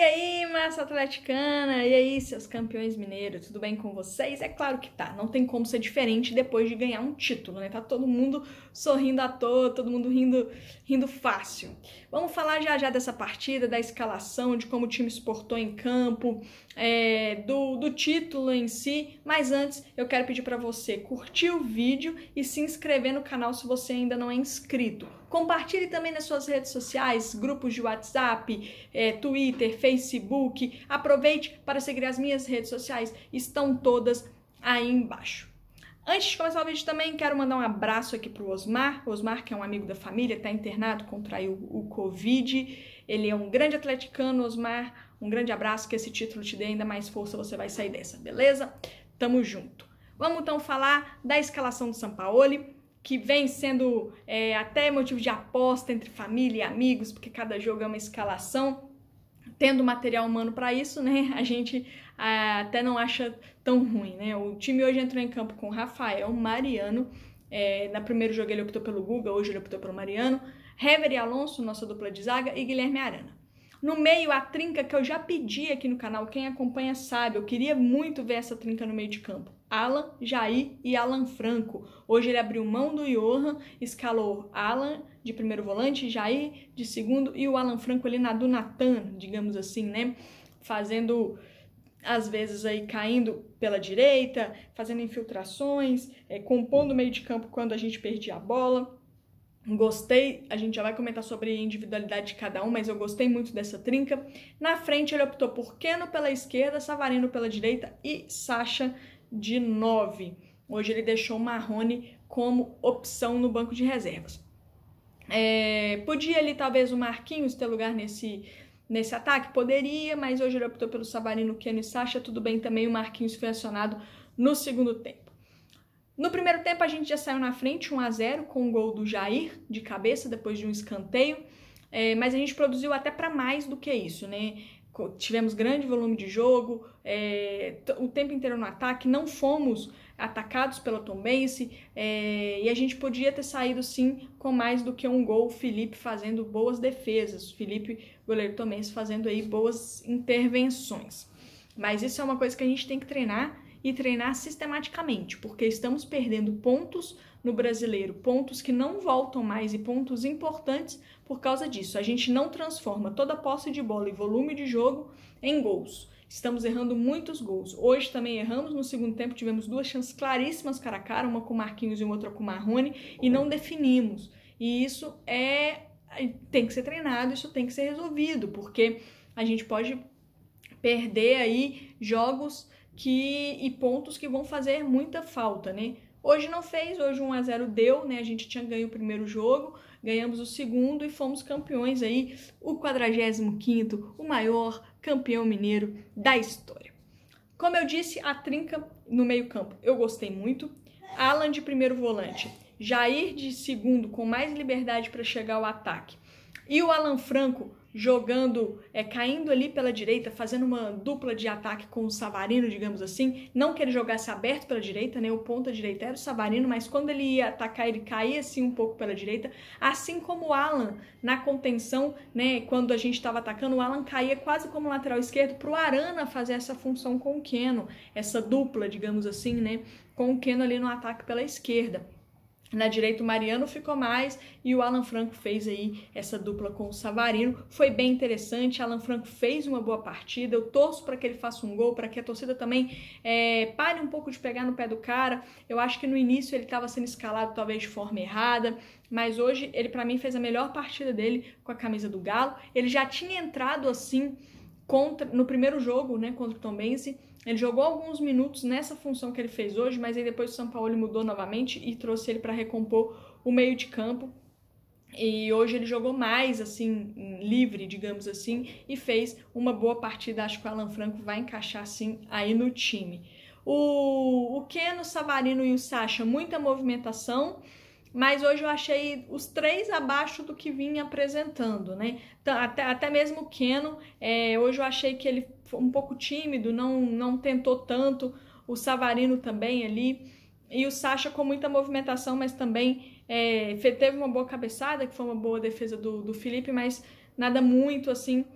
E aí, massa atleticana? E aí, seus campeões mineiros? Tudo bem com vocês? É claro que tá. Não tem como ser diferente depois de ganhar um título, né? Tá todo mundo sorrindo à toa, todo mundo rindo, rindo fácil. Vamos falar já já dessa partida, da escalação, de como o time se portou em campo, é, do, do título em si, mas antes eu quero pedir para você curtir o vídeo e se inscrever no canal se você ainda não é inscrito. Compartilhe também nas suas redes sociais, grupos de WhatsApp, é, Twitter, Facebook. Aproveite para seguir as minhas redes sociais, estão todas aí embaixo. Antes de começar o vídeo também, quero mandar um abraço aqui pro Osmar. O Osmar, que é um amigo da família, está internado, contraiu o Covid. Ele é um grande atleticano, Osmar um grande abraço, que esse título te dê ainda mais força, você vai sair dessa, beleza? Tamo junto. Vamos então falar da escalação do Sampaoli, que vem sendo é, até motivo de aposta entre família e amigos, porque cada jogo é uma escalação. Tendo material humano para isso, né? A gente ah, até não acha tão ruim, né? O time hoje entrou em campo com Rafael, Mariano. É, na primeiro jogo ele optou pelo Guga, hoje ele optou pelo Mariano. Hever e Alonso, nossa dupla de zaga, e Guilherme Arana. No meio, a trinca que eu já pedi aqui no canal, quem acompanha sabe, eu queria muito ver essa trinca no meio de campo. Alan, Jair e Alan Franco. Hoje ele abriu mão do Johan, escalou Alan de primeiro volante, Jair de segundo e o Alan Franco ali na do Natan, digamos assim, né? Fazendo às vezes aí caindo pela direita, fazendo infiltrações, é, compondo o meio de campo quando a gente perdia a bola. Gostei, a gente já vai comentar sobre a individualidade de cada um, mas eu gostei muito dessa trinca. Na frente ele optou por Keno pela esquerda, Savarino pela direita e Sasha de 9. Hoje ele deixou Marrone como opção no banco de reservas. É, podia ali talvez o Marquinhos ter lugar nesse, nesse ataque? Poderia, mas hoje ele optou pelo Savarino, Keno e Sasha Tudo bem também, o Marquinhos foi acionado no segundo tempo. No primeiro tempo a gente já saiu na frente 1 a 0 com o um gol do Jair de cabeça depois de um escanteio, é, mas a gente produziu até para mais do que isso, né? Tivemos grande volume de jogo, é, o tempo inteiro no ataque, não fomos atacados pela Tombense é, e a gente podia ter saído sim com mais do que um gol. Felipe fazendo boas defesas, Felipe, goleiro Tombense, fazendo aí boas intervenções. Mas isso é uma coisa que a gente tem que treinar e treinar sistematicamente, porque estamos perdendo pontos no brasileiro, pontos que não voltam mais e pontos importantes por causa disso. A gente não transforma toda a posse de bola e volume de jogo em gols. Estamos errando muitos gols. Hoje também erramos, no segundo tempo tivemos duas chances claríssimas cara a cara, uma com Marquinhos e outra com Marrone, e não definimos. E isso é tem que ser treinado, isso tem que ser resolvido, porque a gente pode perder aí jogos que e pontos que vão fazer muita falta, né? Hoje não fez, hoje 1 a 0 deu, né? A gente tinha ganho o primeiro jogo, ganhamos o segundo e fomos campeões aí, o 45º, o maior campeão mineiro da história. Como eu disse, a trinca no meio-campo, eu gostei muito. Alan de primeiro volante, Jair de segundo com mais liberdade para chegar ao ataque. E o Alan Franco jogando, é, caindo ali pela direita, fazendo uma dupla de ataque com o Savarino, digamos assim. Não que ele jogasse aberto pela direita, né? O ponta direita era o Savarino, mas quando ele ia atacar, ele caía assim um pouco pela direita. Assim como o Alan na contenção, né? Quando a gente estava atacando, o Alan caía quase como lateral esquerdo para o Arana fazer essa função com o Keno, essa dupla, digamos assim, né? Com o Keno ali no ataque pela esquerda. Na direita, o Mariano ficou mais e o Alan Franco fez aí essa dupla com o Savarino. Foi bem interessante. Alan Franco fez uma boa partida. Eu torço para que ele faça um gol, para que a torcida também é, pare um pouco de pegar no pé do cara. Eu acho que no início ele estava sendo escalado talvez de forma errada, mas hoje ele, para mim, fez a melhor partida dele com a camisa do Galo. Ele já tinha entrado assim contra, no primeiro jogo né, contra o Tom Bense ele jogou alguns minutos nessa função que ele fez hoje, mas aí depois o São Paulo mudou novamente e trouxe ele para recompor o meio de campo. E hoje ele jogou mais, assim, livre, digamos assim, e fez uma boa partida. Acho que o Alan Franco vai encaixar, assim, aí no time. O, o Keno, o Savarino e o Sacha, muita movimentação, mas hoje eu achei os três abaixo do que vinha apresentando, né? Até, até mesmo o Keno, é, hoje eu achei que ele um pouco tímido, não, não tentou tanto. O Savarino também ali. E o Sacha com muita movimentação, mas também é, teve uma boa cabeçada, que foi uma boa defesa do, do Felipe, mas nada muito assim.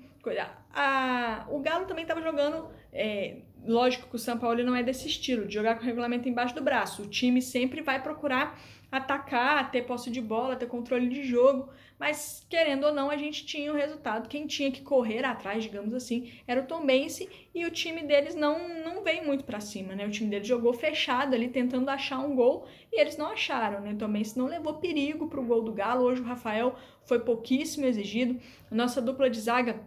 A, o Galo também estava jogando é, lógico que o São Paulo não é desse estilo, de jogar com o regulamento embaixo do braço. O time sempre vai procurar atacar, ter posse de bola, ter controle de jogo, mas querendo ou não, a gente tinha o resultado. Quem tinha que correr atrás, digamos assim, era o Tombense e o time deles não não veio muito para cima, né? O time deles jogou fechado ali tentando achar um gol e eles não acharam, né? O Tombense não levou perigo pro gol do Galo. Hoje o Rafael foi pouquíssimo exigido. A nossa dupla de zaga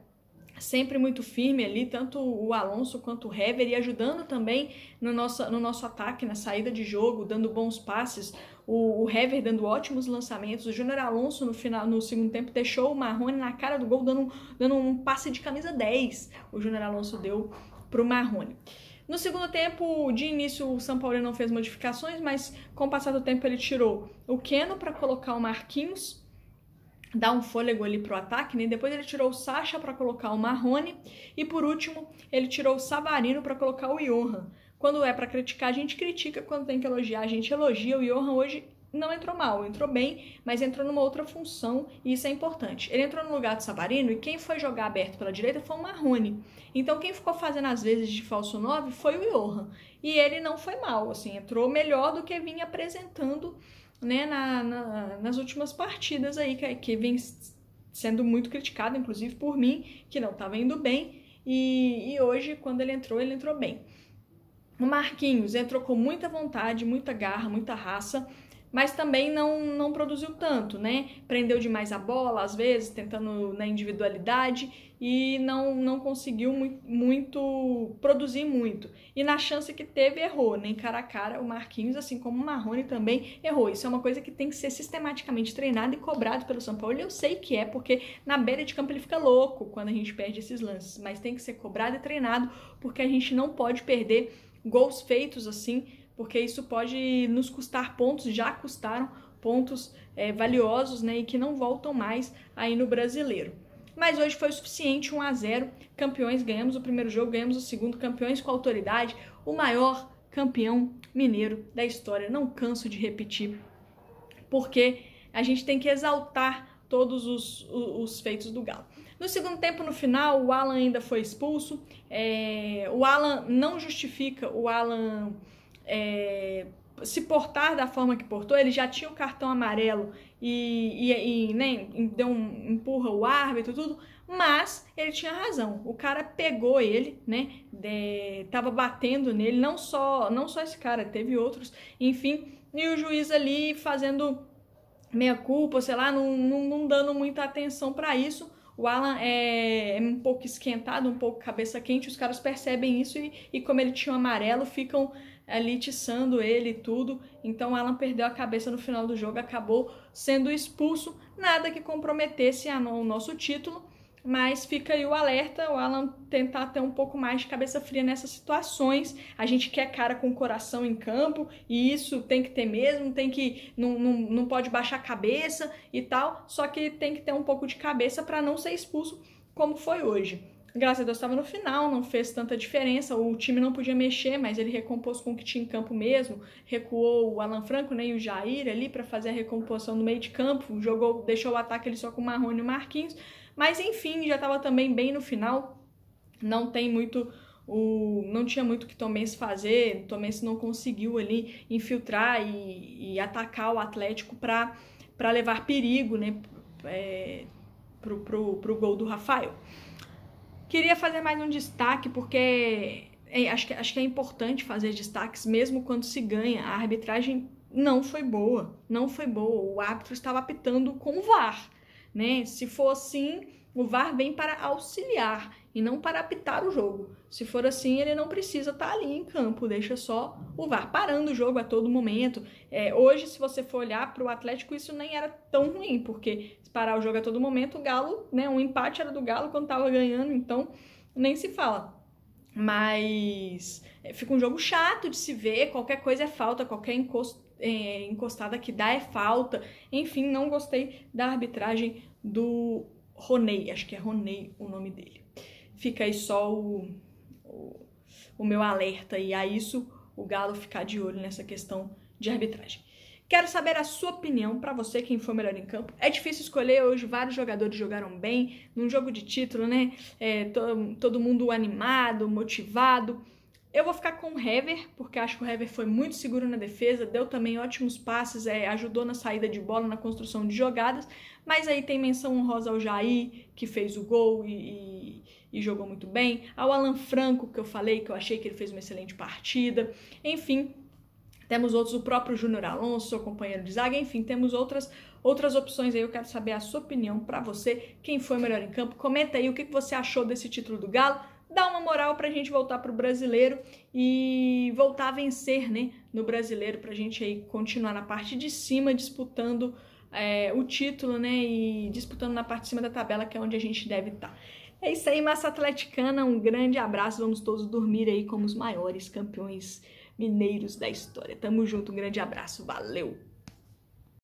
sempre muito firme ali, tanto o Alonso quanto o Hever, e ajudando também no nosso, no nosso ataque, na saída de jogo, dando bons passes, o, o Hever dando ótimos lançamentos, o Júnior Alonso no final no segundo tempo deixou o Marrone na cara do gol, dando, dando um passe de camisa 10, o Júnior Alonso deu para o Marrone. No segundo tempo, de início, o São Paulo não fez modificações, mas com o passar do tempo ele tirou o Keno para colocar o Marquinhos, dar um fôlego ali pro ataque, né? Depois ele tirou o Sacha para colocar o Marrone e por último, ele tirou o Savarino para colocar o Johan. Quando é para criticar, a gente critica, quando tem que elogiar, a gente elogia. O Johan hoje não entrou mal, entrou bem, mas entrou numa outra função e isso é importante. Ele entrou no lugar do Savarino e quem foi jogar aberto pela direita foi o Marrone. Então quem ficou fazendo as vezes de falso 9 foi o Johan. E ele não foi mal, assim, entrou melhor do que vinha apresentando né, na, na, nas últimas partidas aí, que, que vem sendo muito criticado, inclusive por mim, que não estava indo bem. E, e hoje, quando ele entrou, ele entrou bem. O Marquinhos entrou com muita vontade, muita garra, muita raça mas também não, não produziu tanto, né? Prendeu demais a bola, às vezes, tentando na né, individualidade e não, não conseguiu muito, muito produzir muito. E na chance que teve, errou, nem né? cara a cara, o Marquinhos, assim como o Marrone também errou. Isso é uma coisa que tem que ser sistematicamente treinado e cobrado pelo São Paulo. E eu sei que é, porque na beira de campo ele fica louco quando a gente perde esses lances, mas tem que ser cobrado e treinado, porque a gente não pode perder gols feitos assim porque isso pode nos custar pontos, já custaram pontos é, valiosos né, e que não voltam mais aí no brasileiro. Mas hoje foi o suficiente, 1 a 0 campeões, ganhamos o primeiro jogo, ganhamos o segundo, campeões com autoridade, o maior campeão mineiro da história. Não canso de repetir, porque a gente tem que exaltar todos os, os, os feitos do Galo. No segundo tempo, no final, o Alan ainda foi expulso. É, o Alan não justifica, o Alan é, se portar da forma que portou, ele já tinha o cartão amarelo e, e, e nem né, deu um, empurra o árbitro tudo, mas ele tinha razão. O cara pegou ele, né? De, tava batendo nele, não só não só esse cara, teve outros, enfim, e o juiz ali fazendo meia culpa, sei lá, não, não, não dando muita atenção para isso. O Alan é, é um pouco esquentado, um pouco cabeça quente, os caras percebem isso e, e como ele tinha um amarelo, ficam ali tiçando ele e tudo. Então Alan perdeu a cabeça no final do jogo, acabou sendo expulso. Nada que comprometesse o nosso título, mas fica aí o alerta, o Alan tentar ter um pouco mais de cabeça fria nessas situações. A gente quer cara com coração em campo, e isso tem que ter mesmo, tem que não, não, não pode baixar a cabeça e tal, só que tem que ter um pouco de cabeça para não ser expulso como foi hoje. Graças a Deus estava no final, não fez tanta diferença. O time não podia mexer, mas ele recompôs com o que tinha em campo mesmo. Recuou o Alan Franco né, e o Jair ali para fazer a recomposição no meio de campo. Jogou, deixou o ataque ali só com o Marrone e o Marquinhos. Mas enfim, já estava também bem no final. Não tem muito o, não tinha muito o que Tomense fazer, Tomense não conseguiu ali infiltrar e, e atacar o Atlético para levar perigo né, é, para o gol do Rafael. Queria fazer mais um destaque, porque é, acho, que, acho que é importante fazer destaques mesmo quando se ganha. A arbitragem não foi boa, não foi boa. O árbitro estava apitando com o VAR, né? Se for assim, o VAR vem para auxiliar e não para apitar o jogo. Se for assim, ele não precisa estar tá ali em campo, deixa só o VAR parando o jogo a todo momento. É, hoje, se você for olhar para o Atlético, isso nem era tão ruim, porque parar o jogo a todo momento, o Galo, né, um empate era do Galo quando estava ganhando, então nem se fala. Mas é, fica um jogo chato de se ver, qualquer coisa é falta, qualquer encosto, é, encostada que dá é falta. Enfim, não gostei da arbitragem do Roney, acho que é Roney o nome dele. Fica aí só o, o, o meu alerta e a isso o Galo ficar de olho nessa questão de arbitragem. Quero saber a sua opinião para você, quem foi melhor em campo. É difícil escolher, hoje vários jogadores jogaram bem, num jogo de título, né? É, to, todo mundo animado, motivado. Eu vou ficar com o Hever, porque acho que o Hever foi muito seguro na defesa, deu também ótimos passes, é, ajudou na saída de bola, na construção de jogadas, mas aí tem menção honrosa ao Jair, que fez o gol e, e, e jogou muito bem, ao Alan Franco, que eu falei, que eu achei que ele fez uma excelente partida, enfim, temos outros, o próprio Júnior Alonso, seu companheiro de zaga, enfim, temos outras outras opções aí. Eu quero saber a sua opinião para você, quem foi melhor em campo. Comenta aí o que você achou desse título do Galo dá uma moral para a gente voltar pro brasileiro e voltar a vencer né, no brasileiro, para a gente aí continuar na parte de cima disputando é, o título né, e disputando na parte de cima da tabela, que é onde a gente deve estar. Tá. É isso aí, massa atleticana, um grande abraço, vamos todos dormir aí como os maiores campeões mineiros da história. Tamo junto, um grande abraço, valeu!